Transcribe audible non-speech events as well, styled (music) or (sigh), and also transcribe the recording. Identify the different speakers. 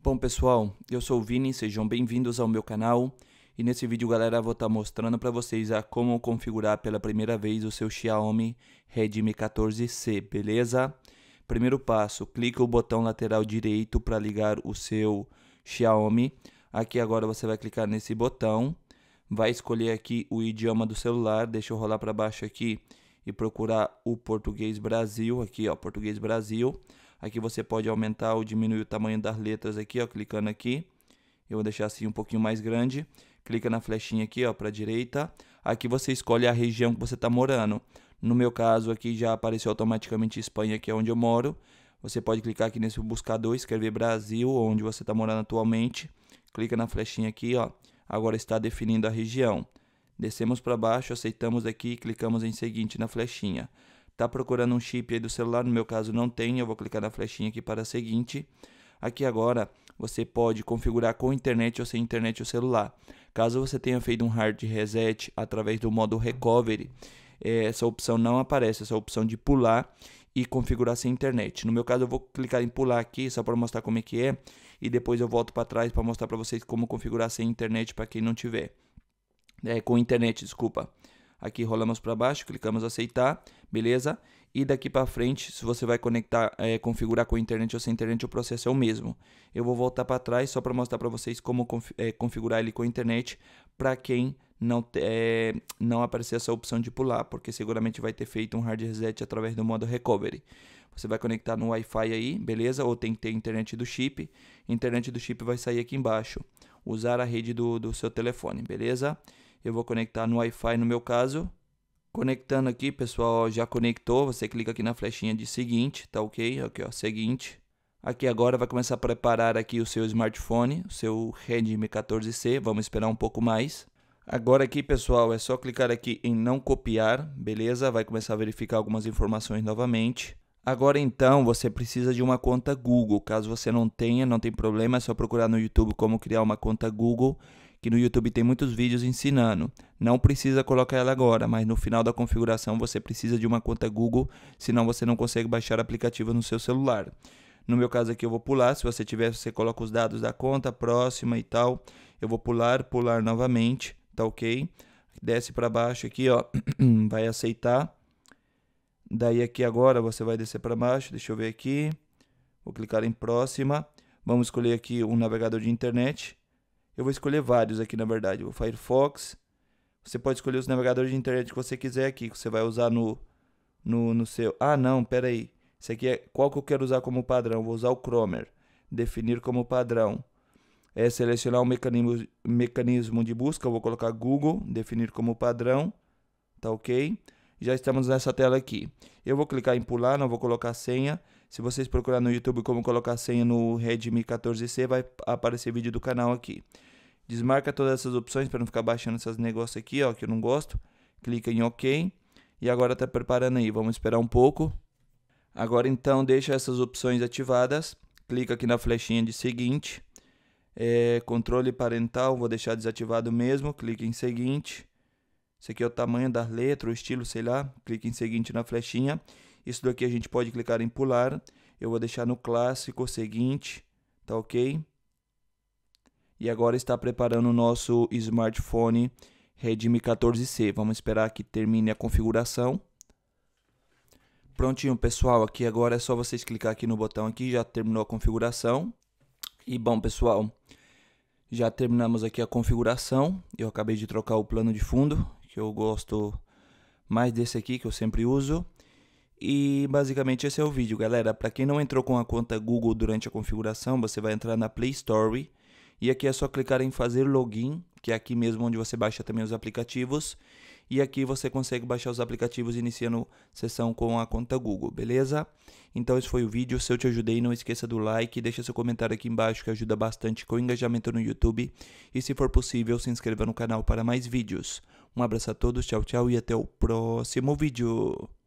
Speaker 1: Bom pessoal, eu sou o Vini, sejam bem-vindos ao meu canal e nesse vídeo galera vou estar tá mostrando para vocês a como configurar pela primeira vez o seu Xiaomi Redmi 14C, beleza? Primeiro passo, clica o botão lateral direito para ligar o seu Xiaomi, aqui agora você vai clicar nesse botão, vai escolher aqui o idioma do celular, deixa eu rolar para baixo aqui e procurar o português Brasil, aqui ó, português Brasil, Aqui você pode aumentar ou diminuir o tamanho das letras aqui, ó, clicando aqui. Eu vou deixar assim um pouquinho mais grande. Clica na flechinha aqui, ó, para direita. Aqui você escolhe a região que você está morando. No meu caso aqui já apareceu automaticamente Espanha, que é onde eu moro. Você pode clicar aqui nesse buscador, escrever Brasil, onde você está morando atualmente. Clica na flechinha aqui, ó. Agora está definindo a região. Descemos para baixo, aceitamos aqui e clicamos em seguinte na flechinha. Tá procurando um chip aí do celular, no meu caso não tem, eu vou clicar na flechinha aqui para a seguinte. Aqui agora você pode configurar com internet ou sem internet o celular. Caso você tenha feito um hard reset através do modo recovery, é, essa opção não aparece, essa opção de pular e configurar sem internet. No meu caso eu vou clicar em pular aqui só para mostrar como é que é e depois eu volto para trás para mostrar para vocês como configurar sem internet para quem não tiver. É, com internet, desculpa. Aqui rolamos para baixo, clicamos aceitar, beleza? E daqui para frente, se você vai conectar, é, configurar com internet ou sem internet, o processo é o mesmo. Eu vou voltar para trás só para mostrar para vocês como é, configurar ele com internet para quem não, é, não aparecer essa opção de pular, porque seguramente vai ter feito um hard reset através do modo recovery. Você vai conectar no Wi-Fi aí, beleza? Ou tem que ter internet do chip. Internet do chip vai sair aqui embaixo. Usar a rede do, do seu telefone, beleza? Eu vou conectar no Wi-Fi no meu caso. Conectando aqui, pessoal, já conectou. Você clica aqui na flechinha de seguinte, tá ok? Aqui, ó, seguinte. Aqui agora vai começar a preparar aqui o seu smartphone, o seu Redmi 14C. Vamos esperar um pouco mais. Agora aqui, pessoal, é só clicar aqui em não copiar, beleza? Vai começar a verificar algumas informações novamente. Agora então, você precisa de uma conta Google. Caso você não tenha, não tem problema, é só procurar no YouTube como criar uma conta Google que no YouTube tem muitos vídeos ensinando. Não precisa colocar ela agora, mas no final da configuração você precisa de uma conta Google, senão você não consegue baixar aplicativo no seu celular. No meu caso aqui eu vou pular, se você tiver, você coloca os dados da conta próxima e tal. Eu vou pular, pular novamente, tá ok? Desce para baixo aqui, ó, (clears throat) vai aceitar. Daí aqui agora você vai descer para baixo, deixa eu ver aqui. Vou clicar em próxima. Vamos escolher aqui um navegador de internet. Eu vou escolher vários aqui, na verdade. O Firefox. Você pode escolher os navegadores de internet que você quiser aqui, que você vai usar no, no, no seu... Ah, não, pera aí. Esse aqui é qual que eu quero usar como padrão. Vou usar o Chromer. Definir como padrão. É selecionar o mecanismo, mecanismo de busca. Eu vou colocar Google. Definir como padrão. Tá ok? Já estamos nessa tela aqui. Eu vou clicar em pular, não vou colocar senha. Se vocês procurar no YouTube como colocar senha no Redmi 14C, vai aparecer vídeo do canal aqui. Desmarca todas essas opções para não ficar baixando esses negócios aqui, ó, que eu não gosto. Clica em OK. E agora está preparando aí. Vamos esperar um pouco. Agora então deixa essas opções ativadas. Clica aqui na flechinha de seguinte. É, controle parental, vou deixar desativado mesmo. Clica em seguinte. Esse aqui é o tamanho da letra, o estilo, sei lá. Clica em seguinte na flechinha. Isso daqui a gente pode clicar em pular. Eu vou deixar no clássico, seguinte. Tá ok? e agora está preparando o nosso smartphone Redmi 14C. Vamos esperar que termine a configuração. Prontinho, pessoal, aqui agora é só vocês clicar aqui no botão aqui, já terminou a configuração. E bom, pessoal, já terminamos aqui a configuração. Eu acabei de trocar o plano de fundo, que eu gosto mais desse aqui, que eu sempre uso. E basicamente esse é o vídeo, galera. Para quem não entrou com a conta Google durante a configuração, você vai entrar na Play Store e aqui é só clicar em fazer login, que é aqui mesmo onde você baixa também os aplicativos. E aqui você consegue baixar os aplicativos iniciando sessão com a conta Google, beleza? Então esse foi o vídeo, se eu te ajudei não esqueça do like, deixa seu comentário aqui embaixo que ajuda bastante com o engajamento no YouTube. E se for possível se inscreva no canal para mais vídeos. Um abraço a todos, tchau tchau e até o próximo vídeo.